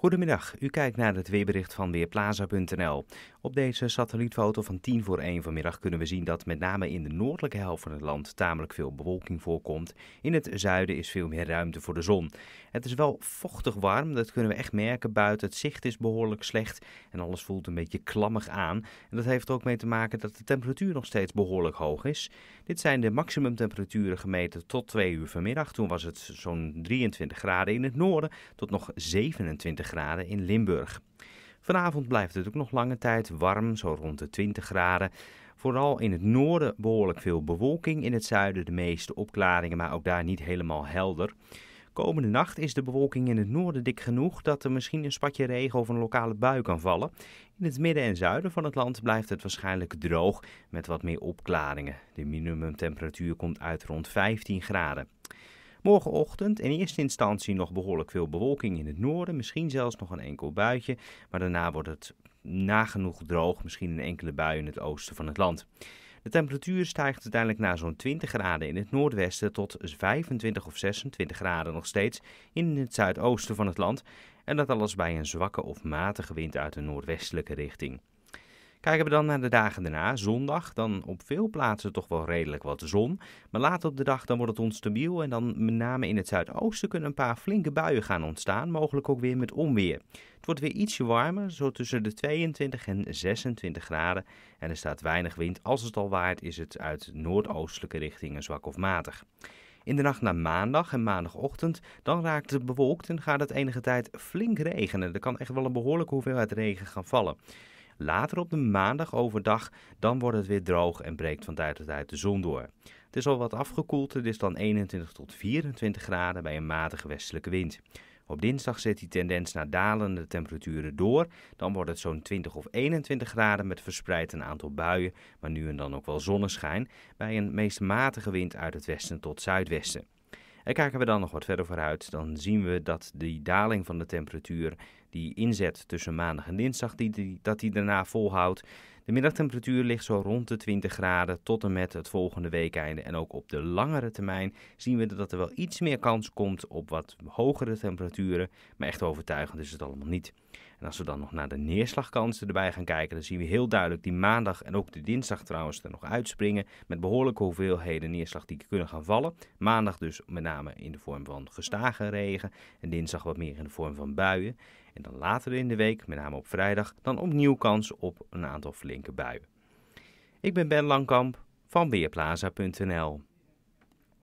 Goedemiddag, u kijkt naar het weerbericht van Weerplaza.nl. Op deze satellietfoto van 10 voor 1 vanmiddag kunnen we zien dat met name in de noordelijke helft van het land tamelijk veel bewolking voorkomt. In het zuiden is veel meer ruimte voor de zon. Het is wel vochtig warm, dat kunnen we echt merken buiten. Het zicht is behoorlijk slecht en alles voelt een beetje klammig aan. En dat heeft er ook mee te maken dat de temperatuur nog steeds behoorlijk hoog is. Dit zijn de maximumtemperaturen gemeten tot 2 uur vanmiddag. Toen was het zo'n 23 graden in het noorden tot nog 27 graden graden in Limburg. Vanavond blijft het ook nog lange tijd warm, zo rond de 20 graden. Vooral in het noorden behoorlijk veel bewolking, in het zuiden de meeste opklaringen, maar ook daar niet helemaal helder. Komende nacht is de bewolking in het noorden dik genoeg dat er misschien een spatje regen of een lokale bui kan vallen. In het midden en zuiden van het land blijft het waarschijnlijk droog met wat meer opklaringen. De minimumtemperatuur komt uit rond 15 graden. Morgenochtend in eerste instantie nog behoorlijk veel bewolking in het noorden, misschien zelfs nog een enkel buitje, maar daarna wordt het nagenoeg droog, misschien een enkele bui in het oosten van het land. De temperatuur stijgt uiteindelijk naar zo'n 20 graden in het noordwesten tot 25 of 26 graden nog steeds in het zuidoosten van het land. En dat alles bij een zwakke of matige wind uit de noordwestelijke richting. Kijken we dan naar de dagen daarna, zondag, dan op veel plaatsen toch wel redelijk wat zon. Maar later op de dag dan wordt het onstabiel en dan met name in het zuidoosten kunnen een paar flinke buien gaan ontstaan, mogelijk ook weer met onweer. Het wordt weer ietsje warmer, zo tussen de 22 en 26 graden. En er staat weinig wind. Als het al waait is het uit noordoostelijke richtingen zwak of matig. In de nacht naar maandag en maandagochtend, dan raakt het bewolkt en gaat het enige tijd flink regenen. Er kan echt wel een behoorlijke hoeveelheid regen gaan vallen. Later op de maandag overdag, dan wordt het weer droog en breekt van tijd tot tijd de zon door. Het is al wat afgekoeld, het is dan 21 tot 24 graden bij een matige westelijke wind. Op dinsdag zet die tendens naar dalende temperaturen door. Dan wordt het zo'n 20 of 21 graden met verspreid een aantal buien, maar nu en dan ook wel zonneschijn, bij een meest matige wind uit het westen tot zuidwesten. En kijken we dan nog wat verder vooruit, dan zien we dat die daling van de temperatuur die inzet tussen maandag en dinsdag, die, dat die daarna volhoudt. De middagtemperatuur ligt zo rond de 20 graden tot en met het volgende weekeinde. En ook op de langere termijn zien we dat er wel iets meer kans komt op wat hogere temperaturen. Maar echt overtuigend is het allemaal niet. En als we dan nog naar de neerslagkansen erbij gaan kijken, dan zien we heel duidelijk die maandag en ook de dinsdag trouwens er nog uitspringen. Met behoorlijke hoeveelheden neerslag die kunnen gaan vallen. Maandag dus met name in de vorm van gestage regen en dinsdag wat meer in de vorm van buien en dan later in de week, met name op vrijdag, dan opnieuw kans op een aantal flinke buien. Ik ben Ben Langkamp van Weerplaza.nl.